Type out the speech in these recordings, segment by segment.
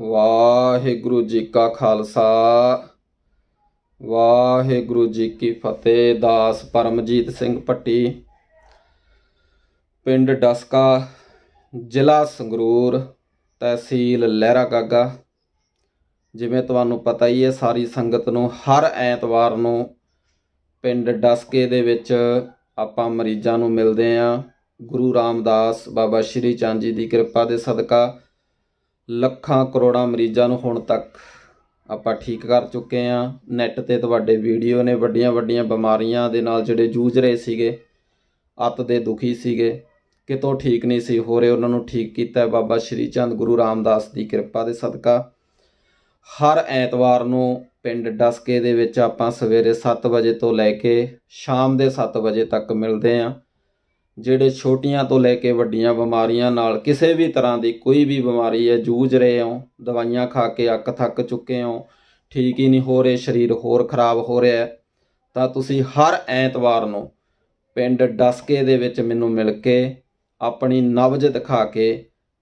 ਵਾਹਿਗੁਰੂ ਜੀ ਕਾ ਖਾਲਸਾ ਵਾਹਿਗੁਰੂ ਜੀ ਕੀ ਫਤਿਹ ਦਾਸ ਪਰਮਜੀਤ ਸਿੰਘ ਪੱਟੀ ਪਿੰਡ ਡਸਕਾ ਜ਼ਿਲ੍ਹਾ ਸੰਗਰੂਰ ਤਹਿਸੀਲ ਲਹਿਰਾ ਗਾਗਾ ਜਿਵੇਂ ਤੁਹਾਨੂੰ ਪਤਾ ਹੀ ਹੈ ਸਾਰੀ ਸੰਗਤ ਨੂੰ ਹਰ ਐਤਵਾਰ ਨੂੰ ਪਿੰਡ ਡਸਕੇ ਦੇ ਵਿੱਚ ਆਪਾਂ ਮਰੀਜ਼ਾਂ ਨੂੰ ਮਿਲਦੇ ਆਂ ਗੁਰੂ ਰਾਮਦਾਸ ਬਾਬਾ ਸ਼੍ਰੀ ਚੰਦ ਜੀ ਦੀ ਕਿਰਪਾ ਦੇ ਸਦਕਾ ਲੱਖਾਂ ਕਰੋੜਾਂ ਮਰੀਜ਼ਾਂ ਨੂੰ ਹੁਣ ਤੱਕ ਆਪਾਂ ਠੀਕ ਕਰ ਚੁੱਕੇ ਆ ਨੈੱਟ ਤੇ ਤੁਹਾਡੇ ਵੀਡੀਓ ਨੇ ਵੱਡੀਆਂ ਵੱਡੀਆਂ ਬਿਮਾਰੀਆਂ ਦੇ ਨਾਲ ਜਿਹੜੇ ਜੂਝ ਰਹੇ ਸੀਗੇ ਅੱਤ ਦੇ ਦੁਖੀ ਸੀਗੇ ਕਿਤੋਂ ਠੀਕ ਨਹੀਂ ਸੀ ਹੋ ਰਹੇ ਉਹਨਾਂ ਨੂੰ ਠੀਕ ਕੀਤਾ ਬਾਬਾ ਸ਼੍ਰੀ ਚੰਦ ਗੁਰੂ ਰਾਮਦਾਸ ਦੀ ਕਿਰਪਾ ਦੇ ਸਦਕਾ ਹਰ ਐਤਵਾਰ ਨੂੰ ਪਿੰਡ ਡਸਕੇ ਦੇ ਵਿੱਚ ਆਪਾਂ ਸਵੇਰੇ 7 ਵਜੇ ਤੋਂ ਲੈ ਕੇ ਸ਼ਾਮ ਦੇ 7 ਵਜੇ ਤੱਕ ਮਿਲਦੇ ਆਂ ਜਿਹੜੇ ਛੋਟੀਆਂ ਤੋਂ ਲੈ ਕੇ ਵੱਡੀਆਂ ਬਿਮਾਰੀਆਂ ਨਾਲ ਕਿਸੇ ਵੀ ਤਰ੍ਹਾਂ ਦੀ ਕੋਈ ਵੀ ਬਿਮਾਰੀ ਹੈ ਜੂਝ ਰਹੇ ਹੋ ਦਵਾਈਆਂ ਖਾ ਕੇ ਅੱਕ ਥੱਕ ਚੁੱਕੇ ਹੋ ਠੀਕ ਹੀ ਨਹੀਂ ਹੋ ਰਹੇ ਸਰੀਰ ਹੋਰ ਖਰਾਬ ਹੋ ਰਿਹਾ ਤਾਂ ਤੁਸੀਂ ਹਰ ਐਤਵਾਰ ਨੂੰ ਪਿੰਡ ਡਸਕੇ ਦੇ ਵਿੱਚ ਮੈਨੂੰ ਮਿਲ ਕੇ ਆਪਣੀ ਨਵਜ ਦਿਖਾ ਕੇ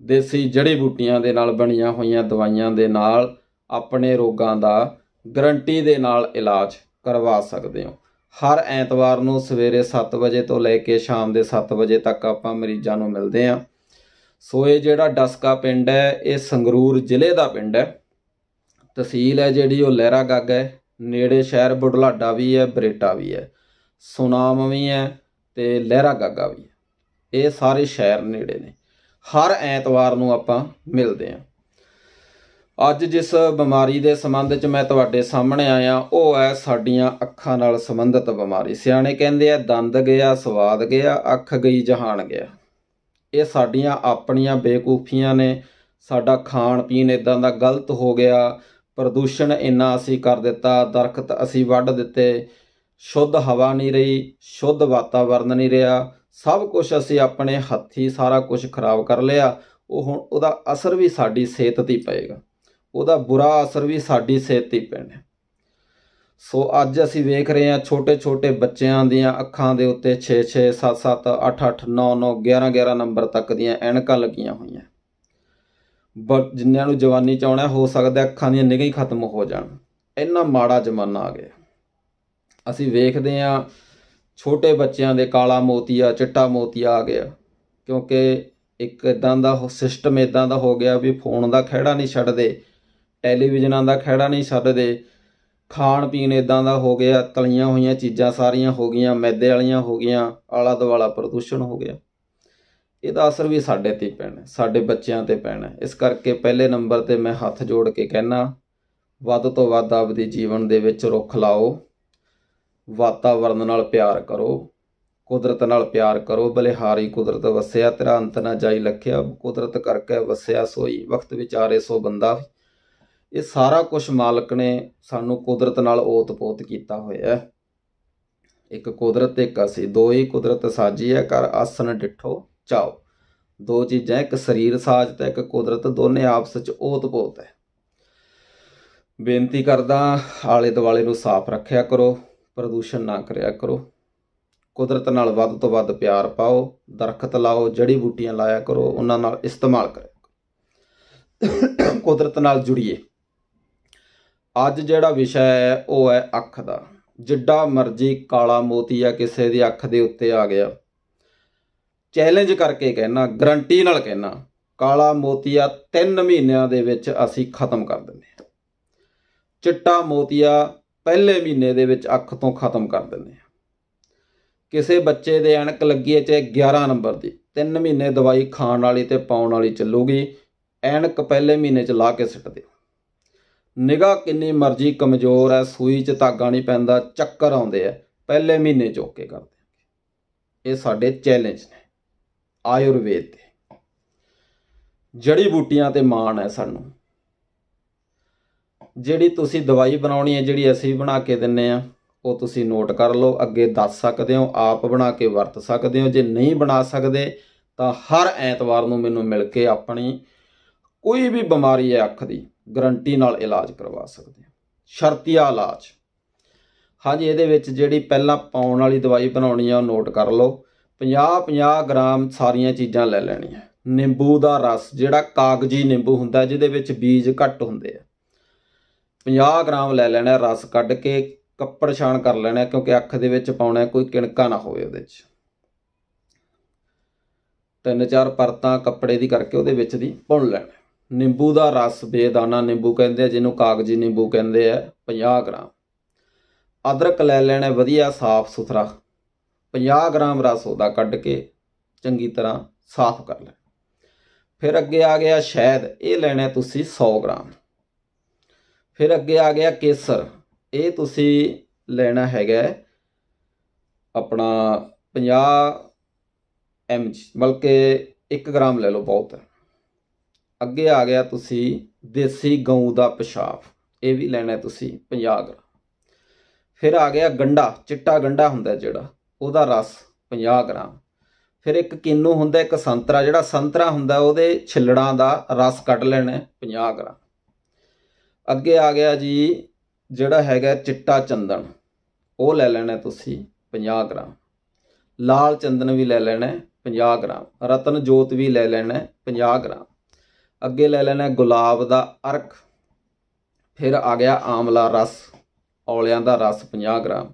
ਦੇਸੀ ਜੜੀ ਬੂਟੀਆਂ ਦੇ ਨਾਲ ਬਣੀਆਂ ਹੋਈਆਂ ਦਵਾਈਆਂ ਦੇ ਨਾਲ ਆਪਣੇ ਰੋਗਾਂ ਦਾ ਗਰੰਟੀ ਦੇ ਨਾਲ ਇਲਾਜ ਕਰਵਾ ਸਕਦੇ ਹੋ ਹਰ ਐਤਵਾਰ ਨੂੰ ਸਵੇਰੇ 7 ਵਜੇ ਤੋਂ ਲੈ ਕੇ ਸ਼ਾਮ ਦੇ 7 ਵਜੇ ਤੱਕ ਆਪਾਂ ਮਰੀਜ਼ਾਂ ਨੂੰ ਮਿਲਦੇ ਆ ਸੋ ਇਹ ਜਿਹੜਾ ਡਸਕਾ ਪਿੰਡ ਹੈ ਇਹ ਸੰਗਰੂਰ ਜ਼ਿਲ੍ਹੇ ਦਾ ਪਿੰਡ ਹੈ ਤਹਿਸੀਲ ਹੈ ਜਿਹੜੀ ਉਹ ਲਹਿਰਾ ਗੱਗ ਹੈ ਨੇੜੇ ਸ਼ਹਿਰ ਬੁਢਲਾਡਾ ਵੀ ਹੈ ਬਰੇਟਾ ਵੀ ਹੈ ਸੁਨਾਮ ਵੀ ਹੈ ਤੇ ਲਹਿਰਾ ਗੱਗਾ ਵੀ ਹੈ ਇਹ ਸਾਰੇ ਸ਼ਹਿਰ ਨੇੜੇ ਨੇ ਹਰ ਐਤਵਾਰ ਨੂੰ ਆਪਾਂ ਮਿਲਦੇ ਆਂ ਅੱਜ ਜਿਸ ਬਿਮਾਰੀ ਦੇ ਸੰਬੰਧ ਵਿੱਚ ਮੈਂ ਤੁਹਾਡੇ ਸਾਹਮਣੇ ਆਇਆ ਉਹ ਹੈ ਸਾਡੀਆਂ ਅੱਖਾਂ ਨਾਲ ਸੰਬੰਧਿਤ ਬਿਮਾਰੀ ਸਿਆਣੇ ਕਹਿੰਦੇ ਆ ਦੰਦ ਗਿਆ ਸਵਾਦ ਗਿਆ ਅੱਖ ਗਈ ਜਹਾਨ ਗਿਆ ਇਹ ਸਾਡੀਆਂ ਆਪਣੀਆਂ ਬੇਕੂਫੀਆਂ ਨੇ ਸਾਡਾ ਖਾਣ ਪੀਣ ਇਦਾਂ ਦਾ ਗਲਤ ਹੋ ਗਿਆ ਪ੍ਰਦੂਸ਼ਣ ਇੰਨਾ ਅਸੀਂ ਕਰ ਦਿੱਤਾ ਦਰਖਤ ਅਸੀਂ ਵੱਢ ਦਿੱਤੇ ਸ਼ੁੱਧ ਹਵਾ ਨਹੀਂ ਰਹੀ ਸ਼ੁੱਧ ਵਾਤਾਵਰਣ ਨਹੀਂ ਰਿਹਾ ਸਭ ਕੁਝ ਅਸੀਂ ਆਪਣੇ ਹੱਥੀ ਸਾਰਾ ਕੁਝ ਖਰਾਬ ਕਰ ਲਿਆ ਉਹ ਹੁਣ ਉਹਦਾ ਅਸਰ ਵੀ ਸਾਡੀ ਸਿਹਤ ਤੇ ਪਏਗਾ ਉਹਦਾ ਬੁਰਾ ਅਸਰ ਵੀ ਸਾਡੀ ਸਿਹਤ ਤੇ ਪੈਣਾ ਸੋ ਅੱਜ ਅਸੀਂ ਵੇਖ ਰਹੇ ਹਾਂ ਛੋਟੇ-ਛੋਟੇ ਬੱਚਿਆਂ ਦੀਆਂ ਅੱਖਾਂ ਦੇ ਉੱਤੇ 6-6 7-7 8-8 9-9 11-11 ਨੰਬਰ ਤੱਕ ਦੀਆਂ ਐਨਕਾਂ ਲੱਗੀਆਂ ਹੋਈਆਂ ਬਟ ਜਿੰਨਿਆਂ ਨੂੰ ਜਵਾਨੀ ਚ ਆਉਣਾ ਹੋ ਸਕਦਾ ਅੱਖਾਂ ਦੀਆਂ ਨਿਗਾਹ ਹੀ ਖਤਮ ਹੋ ਜਾਣ ਇੰਨਾ ਮਾੜਾ ਜ਼ਮਾਨਾ ਆ ਗਿਆ ਅਸੀਂ ਵੇਖਦੇ ਹਾਂ ਛੋਟੇ ਬੱਚਿਆਂ ਦੇ ਕਾਲਾ ਮੋਤੀਆ ਚਿੱਟਾ ਮੋਤੀਆ ਆ ਗਿਆ ਕਿਉਂਕਿ ਇੱਕ ਇਦਾਂ ਦਾ ਸਿਸਟਮ ਇਦਾਂ ਦਾ ਹੋ ਗਿਆ ਵੀ ਫੋਨ ਦਾ ਖਿਹੜਾ ਨਹੀਂ ਛੱਡਦੇ ਟੈਲੀਵਿਜ਼ਨਾਂ ਦਾ ਖਹਿੜਾ ਨਹੀਂ ਛੱਡਦੇ ਖਾਣ ਪੀਣ ਇਦਾਂ ਦਾ ਹੋ ਗਿਆ ਤਲੀਆਂ ਹੋਈਆਂ ਚੀਜ਼ਾਂ ਸਾਰੀਆਂ ਹੋ ਗਈਆਂ ਮੈਦੇ ਵਾਲੀਆਂ ਹੋ ਗਈਆਂ ਆਲਾ ਦਵਾਲਾ ਪ੍ਰਦੂਸ਼ਣ ਹੋ ਗਿਆ ਇਹਦਾ ਅਸਰ ਵੀ ਸਾਡੇ ਤੇ ਪੈਣਾ ਸਾਡੇ ਬੱਚਿਆਂ ਤੇ ਪੈਣਾ ਇਸ ਕਰਕੇ ਪਹਿਲੇ ਨੰਬਰ ਤੇ ਮੈਂ ਹੱਥ ਜੋੜ ਕੇ ਕਹਿਣਾ ਵੱਧ ਤੋਂ ਵੱਧ ਆਪਦੇ ਜੀਵਨ ਦੇ ਵਿੱਚ ਰੁੱਖ ਲਾਓ ਵਾਤਾਵਰਨ ਨਾਲ ਪਿਆਰ ਕਰੋ ਕੁਦਰਤ ਨਾਲ ਪਿਆਰ ਕਰੋ ਬਲਿਹਾਰੀ ਕੁਦਰਤ ਵਸਿਆ ਤੇਰਾ ਅੰਤ ਨਾ ਜਾਈ ਲਖਿਆ ਕੁਦਰਤ ਕਰਕੇ ਵਸਿਆ ਸੋਈ ਵਕਤ ਵਿਚਾਰੇ ਸੋ ਬੰਦਾ ਇਹ ਸਾਰਾ ਕੁਝ ਮਾਲਕ ਨੇ ਸਾਨੂੰ ਕੁਦਰਤ ਨਾਲ ਓਤਪੋਤ ਕੀਤਾ ਹੋਇਆ ਹੈ ਇੱਕ ਕੁਦਰਤ ਤੇ ਇੱਕ ਅਸੀਂ ਦੋ ਹੀ ਕੁਦਰਤ ਸਾਜੀ ਹੈ ਕਰ ਆਸਨ ਡਿਠੋ ਚਾਓ ਦੋ ਚੀਜ਼ਾਂ ਇੱਕ ਸਰੀਰ ਸਾਜ ਤੇ ਇੱਕ ਕੁਦਰਤ ਦੋਨੇ ਆਪਸ ਵਿੱਚ ਓਤਪੋਤ ਹੈ ਬੇਨਤੀ ਕਰਦਾ ਆਲੇ ਦੁਆਲੇ ਨੂੰ ਸਾਫ਼ ਰੱਖਿਆ ਕਰੋ ਪ੍ਰਦੂਸ਼ਣ ਨਾ ਕਰਿਆ ਕਰੋ ਕੁਦਰਤ ਨਾਲ ਵੱਧ ਤੋਂ ਵੱਧ ਪਿਆਰ ਪਾਓ ਦਰਖਤ ਲਾਓ ਜੜੀ ਬੂਟੀਆਂ ਲਾਇਆ ਕਰੋ ਉਹਨਾਂ ਨਾਲ ਇਸਤੇਮਾਲ ਕਰਿਆ ਕੁਦਰਤ ਨਾਲ ਜੁੜੀਏ ਅੱਜ ਜਿਹੜਾ ਵਿਸ਼ਾ ਹੈ ਉਹ ਹੈ ਅੱਖ ਦਾ ਜਿੱਡਾ ਮਰਜੀ ਕਾਲਾ ਮੋਤੀ ਆ ਕਿਸੇ ਦੀ ਅੱਖ ਦੇ ਉੱਤੇ ਆ ਗਿਆ ਚੈਲੰਜ ਕਰਕੇ ਕਹਿਣਾ ਗਰੰਟੀ ਨਾਲ ਕਹਿਣਾ ਕਾਲਾ ਮੋਤੀਆ 3 ਮਹੀਨਿਆਂ ਦੇ ਵਿੱਚ ਅਸੀਂ ਖਤਮ ਕਰ ਦਿੰਦੇ ਹਾਂ ਚਿੱਟਾ ਮੋਤੀਆ ਪਹਿਲੇ ਮਹੀਨੇ ਦੇ ਵਿੱਚ ਅੱਖ ਤੋਂ ਖਤਮ ਕਰ ਦਿੰਦੇ ਹਾਂ ਕਿਸੇ ਬੱਚੇ ਦੇ ਅਣਕ ਲੱਗੀ ਹੈ ਚਾਹੇ 11 ਨੰਬਰ ਦੀ 3 ਮਹੀਨੇ ਦਵਾਈ ਖਾਣ ਵਾਲੀ ਤੇ ਪਾਉਣ ਵਾਲੀ ਚੱਲੂਗੀ ਐਨਕ ਪਹਿਲੇ ਮਹੀਨੇ ਚ ਲਾ ਕੇ ਸਿੱਟ ਦਿਓ ਨਿਗਾ ਕਿੰਨੀ ਮਰਜ਼ੀ ਕਮਜ਼ੋਰ ਐ ਸੂਈ 'ਚ ਧਾਗਾ ਨਹੀਂ ਪੈਂਦਾ ਚੱਕਰ ਆਉਂਦੇ ਐ ਪਹਿਲੇ ਮਹੀਨੇ ਚੋਕ ਕੇ ਕਰਦੇ ਇਹ ਸਾਡੇ ਚੈਲੰਜ ਨੇ ਆਯੁਰਵੇਦ ਦੇ ਜੜੀ ਬੂਟੀਆਂ ਤੇ ਮਾਣ ਐ ਸਾਨੂੰ ਜਿਹੜੀ ਤੁਸੀਂ ਦਵਾਈ ਬਣਾਉਣੀ ਐ ਜਿਹੜੀ ਅਸੀਂ ਬਣਾ ਕੇ ਦਿੰਨੇ ਆ ਉਹ ਤੁਸੀਂ ਨੋਟ ਕਰ ਲਓ ਅੱਗੇ ਦੱਸ ਸਕਦੇ ਹੋ ਆਪ ਬਣਾ ਕੇ ਵਰਤ ਸਕਦੇ ਹੋ ਜੇ ਨਹੀਂ ਬਣਾ ਸਕਦੇ ਤਾਂ ਹਰ ਐਤਵਾਰ ਨੂੰ ਮੈਨੂੰ ਮਿਲ ਕੇ ਆਪਣੀ ਕੋਈ ਵੀ ਬਿਮਾਰੀ ਹੈ ਅੱਖ ਦੀ ਗਰੰਟੀ ਨਾਲ ਇਲਾਜ ਕਰਵਾ ਸਕਦੇ ਹਾਂ ਸ਼ਰਤੀਆ ਇਲਾਜ ਹਾਂਜੀ ਇਹਦੇ ਵਿੱਚ ਜਿਹੜੀ ਪਹਿਲਾਂ ਪਾਉਣ ਵਾਲੀ ਦਵਾਈ ਬਣਾਉਣੀ ਆ ਉਹ ਨੋਟ ਕਰ ਲਓ 50 50 ਗ੍ਰਾਮ ਸਾਰੀਆਂ ਚੀਜ਼ਾਂ ਲੈ ਲੈਣੀਆਂ ਨਿੰਬੂ ਦਾ ਰਸ ਜਿਹੜਾ ਕਾਗਜੀ ਨਿੰਬੂ ਹੁੰਦਾ ਜਿਹਦੇ ਵਿੱਚ ਬੀਜ ਘੱਟ ਹੁੰਦੇ ਆ 50 ਗ੍ਰਾਮ ਲੈ ਲੈਣਾ ਰਸ ਕੱਢ ਕੇ ਕੱਪੜ ਛਾਣ ਕਰ ਲੈਣਾ ਕਿਉਂਕਿ ਅੱਖ ਦੇ ਵਿੱਚ ਪਾਉਣਾ ਕੋਈ ਕਿਣਕਾ ਨਾ ਹੋਵੇ ਉਹਦੇ ਵਿੱਚ ਤਿੰਨ ਚਾਰ ਪਰਤਾਂ ਕੱਪੜੇ ਦੀ ਕਰਕੇ ਉਹਦੇ ਵਿੱਚ ਦੀ ਪੁਣ ਲੈਣਾ ਨਿੰਬੂ ਦਾ ਰਸ ਬੇਦਾਨਾ ਨਿੰਬੂ ਕਹਿੰਦੇ ਆ ਜਿਹਨੂੰ ਕਾਗਜੀ ਨਿੰਬੂ ਕਹਿੰਦੇ ਆ 50 ਗ੍ਰਾਮ ਅਦਰਕ ਲੈ ਲੈਣਾ ਵਧੀਆ ਸਾਫ਼ ਸੁਥਰਾ 50 ਗ੍ਰਾਮ ਰਸ ਉਹਦਾ ਕੱਢ ਕੇ ਚੰਗੀ ਤਰ੍ਹਾਂ ਸਾਫ਼ ਕਰ ਲੈ ਫਿਰ ਅੱਗੇ ਆ ਗਿਆ ਸ਼ਹਿਦ ਇਹ ਲੈਣਾ ਤੁਸੀਂ 100 ਗ੍ਰਾਮ ਫਿਰ ਅੱਗੇ ਆ ਗਿਆ ਕੇਸਰ ਇਹ ਤੁਸੀਂ ਲੈਣਾ ਹੈਗਾ ਆਪਣਾ 50 ਐਮਜੀ ਬਲਕਿ 1 ਗ੍ਰਾਮ ਲੈ ਲਓ ਬਹੁਤ ਹੈ ਅੱਗੇ ਆ ਗਿਆ ਤੁਸੀਂ ਦੇਸੀ ਗਊ ਦਾ ਪਿਸ਼ਾਬ ਇਹ ਵੀ ਲੈਣਾ ਤੁਸੀਂ 50 ਗ੍ਰਾਮ ਫਿਰ ਆ ਗਿਆ ਗੰਡਾ ਚਿੱਟਾ ਗੰਡਾ ਹੁੰਦਾ ਜਿਹੜਾ ਉਹਦਾ ਰਸ 50 ਗ੍ਰਾਮ ਫਿਰ ਇੱਕ ਕਿਨੂ ਹੁੰਦਾ ਇੱਕ ਸੰਤਰਾ ਜਿਹੜਾ ਸੰਤਰਾ ਹੁੰਦਾ ਉਹਦੇ ਛਿੱਲੜਾਂ ਦਾ ਰਸ ਕੱਢ ਲੈਣਾ 50 ਗ੍ਰਾਮ ਅੱਗੇ ਆ ਗਿਆ ਜੀ ਜਿਹੜਾ ਹੈਗਾ ਚਿੱਟਾ ਚੰਦਨ ਉਹ ਲੈ ਲੈਣਾ ਤੁਸੀਂ 50 ਗ੍ਰਾਮ ਲਾਲ ਚੰਦਨ ਵੀ ਲੈ ਲੈਣਾ 50 ਗ੍ਰਾਮ ਰਤਨ ਜੋਤ ਵੀ ਲੈ ਲੈਣਾ 50 ਗ੍ਰਾਮ ਅੱਗੇ ਲੈ ਲੈਣਾ ਗੁਲਾਬ ਦਾ ਅਰਕ ਫਿਰ ਆ ਗਿਆ ਆਮਲਾ ਰਸ ਔਲਿਆਂ ਦਾ ਰਸ 50 ਗ੍ਰਾਮ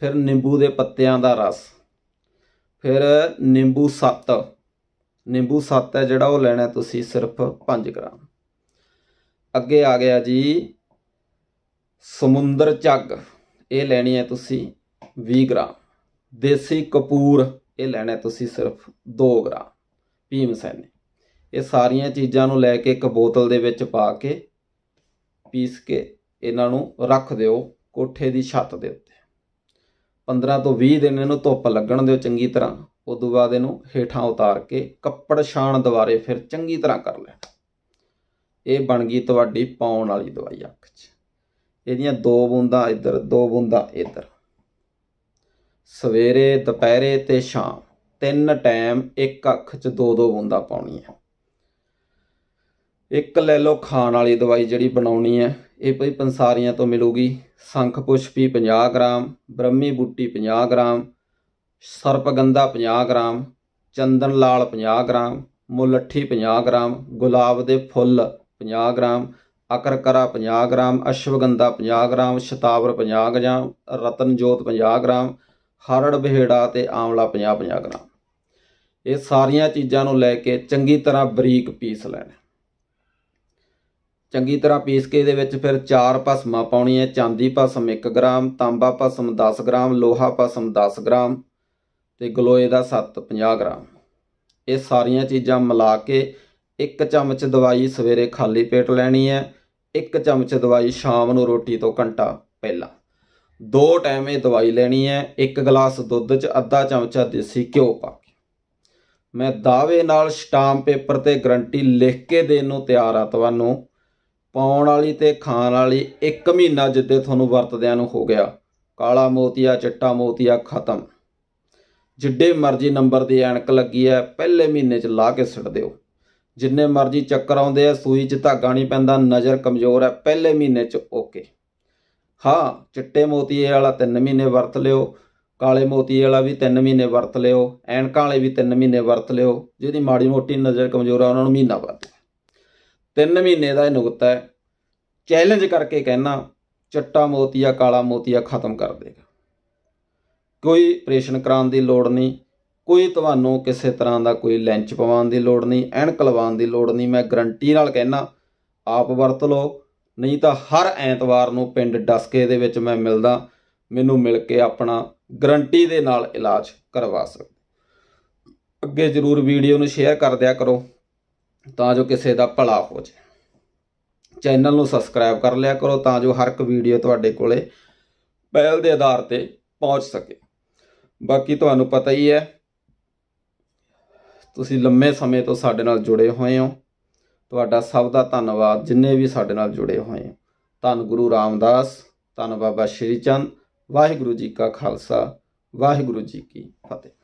ਫਿਰ ਨਿੰਬੂ ਦੇ ਪੱਤਿਆਂ ਦਾ ਰਸ ਫਿਰ ਨਿੰਬੂ 7 ਨਿੰਬੂ 7 ਹੈ ਜਿਹੜਾ ਉਹ ਲੈਣਾ ਤੁਸੀਂ ਸਿਰਫ 5 ਗ੍ਰਾਮ ਅੱਗੇ ਆ ਗਿਆ ਜੀ ਸਮੁੰਦਰ ਝੱਗ ਇਹ ਲੈਣੀ ਹੈ ਤੁਸੀਂ 20 ਗ੍ਰਾਮ ਦੇਸੀ ਕਪੂਰ ਇਹ ਲੈਣਾ ਤੁਸੀਂ ਸਿਰਫ 2 ਗ੍ਰਾਮ ਭੀਮ ਸੈਨੀ ਇਹ ਸਾਰੀਆਂ ਚੀਜ਼ਾਂ ਨੂੰ ਲੈ ਕੇ ਇੱਕ ਬੋਤਲ ਦੇ ਵਿੱਚ ਪਾ ਕੇ ਪੀਸ ਕੇ ਇਹਨਾਂ ਨੂੰ ਰੱਖ ਦਿਓ ਕੋਠੇ ਦੀ ਛੱਤ ਦੇ ਉੱਤੇ 15 ਤੋਂ 20 ਦਿਨ ਇਹਨੂੰ ਧੁੱਪ ਲੱਗਣ ਦਿਓ ਚੰਗੀ ਤਰ੍ਹਾਂ ਉਦੋਂ ਬਾਅਦ ਇਹਨੂੰ ਹੀਠਾਂ ਉਤਾਰ ਕੇ ਕੱਪੜ ਛਾਣ ਦੁਆਰੇ ਫਿਰ ਚੰਗੀ ਤਰ੍ਹਾਂ ਕਰ ਲੈਣਾ ਇਹ ਬਣ ਗਈ ਤੁਹਾਡੀ ਪਾਉਣ ਵਾਲੀ ਦਵਾਈ ਅੱਖ 'ਚ ਇਹਦੀਆਂ ਦੋ ਬੂੰਦਾਂ ਇੱਧਰ ਦੋ ਬੂੰਦਾਂ ਇੱਧਰ ਸਵੇਰੇ ਦੁਪਹਿਰੇ ਤੇ ਸ਼ਾਮ ਤਿੰਨ ਟਾਈਮ ਇੱਕ ਅੱਖ 'ਚ ਦੋ ਦੋ ਬੂੰਦਾਂ ਪਾਉਣੀਆਂ ਇੱਕ ਲੈ ਲਓ ਖਾਣ ਵਾਲੀ ਦਵਾਈ ਜਿਹੜੀ ਬਣਾਉਣੀ ਹੈ ਇਹ ਭਈ ਪੰਸਾਰੀਆਂ ਤੋਂ ਮਿਲੂਗੀ ਸੰਖ ਪੁਸ਼ਪੀ 50 ਗ੍ਰਾਮ ਬ੍ਰਹਮੀ ਬੂਟੀ 50 ਗ੍ਰਾਮ ਸਰਪਗੰਧਾ 50 ਗ੍ਰਾਮ ਚੰਦਨ ਲਾਲ 50 ਗ੍ਰਾਮ ਮੁਲੱਠੀ 50 ਗ੍ਰਾਮ ਗੁਲਾਬ ਦੇ ਫੁੱਲ 50 ਗ੍ਰਾਮ ਅਕਰਕਰਾ 50 ਗ੍ਰਾਮ ਅਸ਼ਵਗੰਧਾ 50 ਗ੍ਰਾਮ ਸ਼ਤਾਵਰ 50 ਗ੍ਰਾਮ ਰਤਨ ਜੋਤ 50 ਗ੍ਰਾਮ ਹਰੜ ਬਿਹੜਾ ਤੇ ਆਮਲਾ 50 50 ਗ੍ਰਾਮ ਇਹ ਸਾਰੀਆਂ ਚੀਜ਼ਾਂ ਨੂੰ ਲੈ ਕੇ ਚੰਗੀ ਤਰ੍ਹਾਂ ਬਰੀਕ ਪੀਸ ਲੈਣਾ ਚੰਗੀ ਤਰ੍ਹਾਂ ਪੀਸ ਕੇ ਇਹਦੇ ਵਿੱਚ ਫਿਰ ਚਾਰ ਭਸਮਾਂ ਪਾਉਣੀਆਂ ਚਾਂਦੀ ਭਸਮ 1 ਗ੍ਰਾਮ ਤਾਂਬਾ ਭਸਮ 10 ਗ੍ਰਾਮ ਲੋਹਾ ਭਸਮ 10 ਗ੍ਰਾਮ ਤੇ ਗਲੋਏ ਦਾ 7 50 ਗ੍ਰਾਮ ਇਹ ਸਾਰੀਆਂ ਚੀਜ਼ਾਂ ਮਿਲਾ ਕੇ ਇੱਕ ਚਮਚ ਦਵਾਈ ਸਵੇਰੇ ਖਾਲੀ ਪੇਟ ਲੈਣੀ ਹੈ ਇੱਕ ਚਮਚ ਦਵਾਈ ਸ਼ਾਮ ਨੂੰ ਰੋਟੀ ਤੋਂ ਘੰਟਾ ਪਹਿਲਾਂ ਦੋ ਟਾਈਮ ਇਹ ਦਵਾਈ ਲੈਣੀ ਹੈ ਇੱਕ ਗਲਾਸ ਦੁੱਧ 'ਚ ਅੱਧਾ ਚਮਚਾ ਦੇਸੀ ਘਿਓ ਪਾ ਕੇ ਮੈਂ ਦਾਅਵੇ ਨਾਲ ਸਟਾਮ ਪੇਪਰ ਤੇ ਗਰੰਟੀ ਲਿਖ ਕੇ ਦੇਣ ਨੂੰ ਤਿਆਰ ਆ ਤੁਹਾਨੂੰ ਪਾਉਣ ਵਾਲੀ ਤੇ ਖਾਣ ਵਾਲੀ 1 ਮਹੀਨਾ ਜਿੱਦੇ ਤੁਹਾਨੂੰ ਵਰਤਦਿਆਂ ਨੂੰ ਹੋ ਗਿਆ ਕਾਲਾ ਮੋਤੀਆ ਚਿੱਟਾ ਮੋਤੀਆ ਖਤਮ ਜਿੱਡੇ ਮਰਜ਼ੀ ਨੰਬਰ ਦੀ ਐਨਕ ਲੱਗੀ ਐ ਪਹਿਲੇ ਮਹੀਨੇ 'ਚ ਲਾ ਕੇ ਸਿੱਟ ਦਿਓ ਜਿੰਨੇ ਮਰਜ਼ੀ ਚੱਕਰ ਆਉਂਦੇ ਐ ਸੂਈ 'ਚ ਧਾਗਾ ਨਹੀਂ ਪੈਂਦਾ ਨਜ਼ਰ ਕਮਜ਼ੋਰ ਐ ਪਹਿਲੇ ਮਹੀਨੇ 'ਚ ਓਕੇ ਹਾਂ ਚਿੱਟੇ ਮੋਤੀਏ ਵਾਲਾ 3 ਮਹੀਨੇ ਵਰਤ ਲਿਓ ਕਾਲੇ ਮੋਤੀਏ ਵਾਲਾ ਵੀ 3 ਮਹੀਨੇ ਵਰਤ ਲਿਓ ਐਨਕਾਂ ਵਾਲੇ ਵੀ 3 ਮਹੀਨੇ ਵਰਤ ਲਿਓ ਜਿਹਦੀ ਮਾੜੀ ਮੋਟੀ ਨਜ਼ਰ ਕਮਜ਼ੋਰ ਆ ਉਹਨਾਂ ਨੂੰ ਮਹੀਨਾ ਵਰਤ ਤਿੰਨ ਮਹੀਨੇ ਦਾ ਇਹ ਨੁਕਤਾ ਹੈ ਚੈਲੰਜ ਕਰਕੇ ਕਹਿਣਾ ਚਿੱਟਾ ਮੋਤੀਆ ਕਾਲਾ ਮੋਤੀਆ ਖਤਮ ਕਰ ਦੇਗਾ ਕੋਈ ਆਪਰੇਸ਼ਨ ਕਰਾਉਣ ਦੀ ਲੋੜ ਨਹੀਂ ਕੋਈ ਤੁਹਾਨੂੰ ਕਿਸੇ ਤਰ੍ਹਾਂ ਦਾ ਕੋਈ ਲੈਂਚ ਪਵਾਉਣ ਦੀ ਲੋੜ ਨਹੀਂ ਐਨਕ ਲਵਾਉਣ ਦੀ ਲੋੜ ਨਹੀਂ ਮੈਂ ਗਰੰਟੀ ਨਾਲ ਕਹਿਣਾ ਆਪ ਵਰਤ ਲਓ ਨਹੀਂ ਤਾਂ ਹਰ ਐਤਵਾਰ ਨੂੰ ਪਿੰਡ ਡਸਕੇ ਦੇ ਵਿੱਚ ਮੈਂ ਮਿਲਦਾ ਮੈਨੂੰ ਮਿਲ ਕੇ ਆਪਣਾ ਗਰੰਟੀ ਦੇ ਨਾਲ ਇਲਾਜ ਕਰਵਾ ਸਕਦੇ ਅੱਗੇ ਜ਼ਰੂਰ ਵੀਡੀਓ ਨੂੰ ਸ਼ੇਅਰ ਕਰ ਦਿਆ ਕਰੋ ਤਾਂ ਜੋ ਕਿਸੇ ਦਾ ਭਲਾ ਹੋ ਜਾਏ ਚੈਨਲ ਨੂੰ ਸਬਸਕ੍ਰਾਈਬ ਕਰ ਲਿਆ ਕਰੋ ਤਾਂ ਜੋ ਹਰ ਇੱਕ ਵੀਡੀਓ ਤੁਹਾਡੇ ਕੋਲੇ ਪਹਿਲ ਦੇ ਆਧਾਰ ਤੇ ਪਹੁੰਚ ਸਕੇ ਬਾਕੀ ਤੁਹਾਨੂੰ ਪਤਾ ਹੀ ਹੈ ਤੁਸੀਂ ਲੰਮੇ ਸਮੇਂ ਤੋਂ ਸਾਡੇ ਨਾਲ ਜੁੜੇ ਹੋਏ ਹੋ ਤੁਹਾਡਾ ਸਭ ਦਾ ਧੰਨਵਾਦ ਜਿੰਨੇ ਵੀ ਸਾਡੇ ਨਾਲ ਜੁੜੇ ਹੋਏ ਹੋ ਧੰਨ ਗੁਰੂ ਰਾਮਦਾਸ ਧੰਨ ਬਾਬਾ ਸ਼੍ਰੀ ਚੰਦ ਵਾਹਿਗੁਰੂ ਜੀ ਕਾ ਖਾਲਸਾ ਵਾਹਿਗੁਰੂ ਜੀ ਕੀ ਫਤਿਹ